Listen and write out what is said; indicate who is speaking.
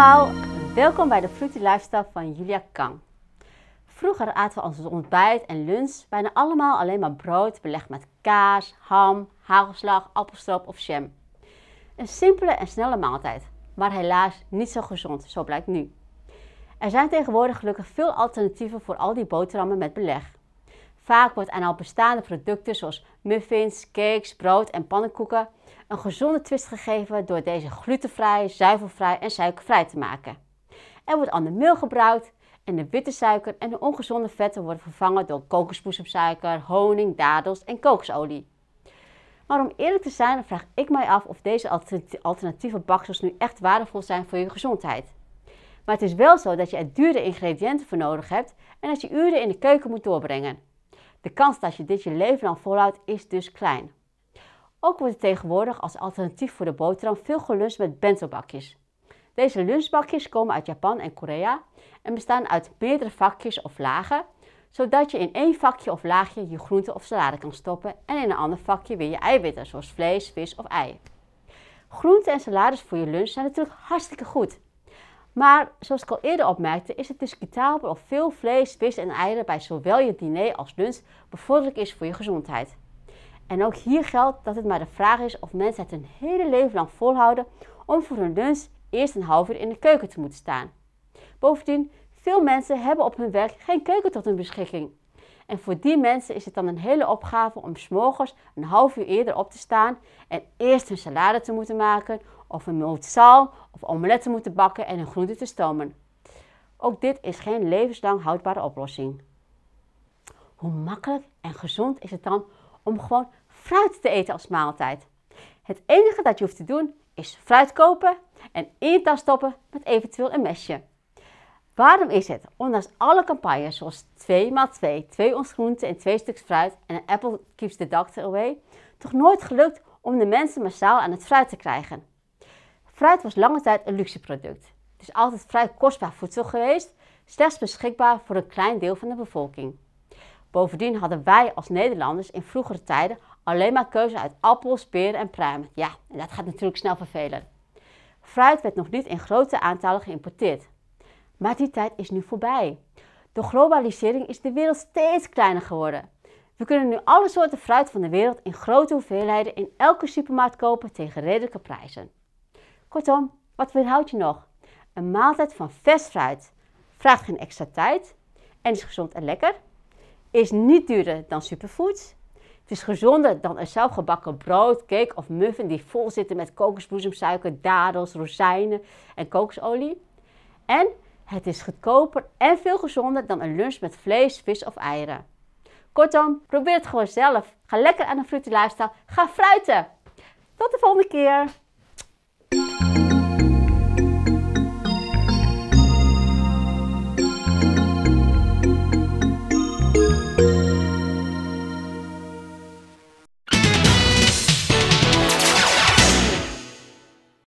Speaker 1: allemaal, welkom bij de Fruity Lifestyle van Julia Kang. Vroeger aten we als ontbijt en lunch bijna allemaal alleen maar brood belegd met kaas, ham, hagelslag, appelstroop of jam. Een simpele en snelle maaltijd, maar helaas niet zo gezond, zo blijkt nu. Er zijn tegenwoordig gelukkig veel alternatieven voor al die boterhammen met beleg. Vaak wordt aan al bestaande producten zoals muffins, cakes, brood en pannenkoeken een gezonde twist gegeven door deze glutenvrij, zuivelvrij en suikervrij te maken. Er wordt ander meel gebruikt en de witte suiker en de ongezonde vetten worden vervangen door kokosboezemsuiker, honing, dadels en kokosolie. Maar om eerlijk te zijn vraag ik mij af of deze alternatieve baksels nu echt waardevol zijn voor je gezondheid. Maar het is wel zo dat je er dure ingrediënten voor nodig hebt en dat je uren in de keuken moet doorbrengen. De kans dat je dit je leven lang volhoudt is dus klein. Ook wordt het tegenwoordig als alternatief voor de boterham veel gelust met bentobakjes. Deze lunchbakjes komen uit Japan en Korea en bestaan uit meerdere vakjes of lagen, zodat je in één vakje of laagje je groente of salade kan stoppen en in een ander vakje weer je eiwitten, zoals vlees, vis of ei. Groenten en salades voor je lunch zijn natuurlijk hartstikke goed. Maar zoals ik al eerder opmerkte, is het discutabel of veel vlees, vis en eieren bij zowel je diner als lunch bevorderlijk is voor je gezondheid. En ook hier geldt dat het maar de vraag is of mensen het hun hele leven lang volhouden om voor hun lunch eerst een half uur in de keuken te moeten staan. Bovendien, veel mensen hebben op hun werk geen keuken tot hun beschikking. En voor die mensen is het dan een hele opgave om s'morgens een half uur eerder op te staan en eerst hun salade te moeten maken of een moot of omelet te moeten bakken en hun groenten te stomen. Ook dit is geen levenslang houdbare oplossing. Hoe makkelijk en gezond is het dan om gewoon fruit te eten als maaltijd. Het enige dat je hoeft te doen is fruit kopen en in je tas stoppen met eventueel een mesje. Waarom is het, ondanks alle campagnes zoals 2x2, 2 ons groente en 2 stuks fruit en een apple keeps the doctor away, toch nooit gelukt om de mensen massaal aan het fruit te krijgen? Fruit was lange tijd een luxe product. Het is altijd vrij kostbaar voedsel geweest, slechts beschikbaar voor een klein deel van de bevolking. Bovendien hadden wij als Nederlanders in vroegere tijden alleen maar keuze uit appels, peren en pruimen. Ja, en dat gaat natuurlijk snel vervelen. Fruit werd nog niet in grote aantallen geïmporteerd. Maar die tijd is nu voorbij. Door globalisering is de wereld steeds kleiner geworden. We kunnen nu alle soorten fruit van de wereld in grote hoeveelheden in elke supermarkt kopen tegen redelijke prijzen. Kortom, wat weerhoudt je nog? Een maaltijd van vers fruit vraagt geen extra tijd en is gezond en lekker is niet duurder dan superfoods. Het is gezonder dan een zelfgebakken brood, cake of muffin die vol zitten met kokosbloesemsuiker, dadels, rozijnen en kokosolie. En het is goedkoper en veel gezonder dan een lunch met vlees, vis of eieren. Kortom, probeer het gewoon zelf. Ga lekker aan een fruity lifestyle. Ga fruiten. Tot de volgende keer.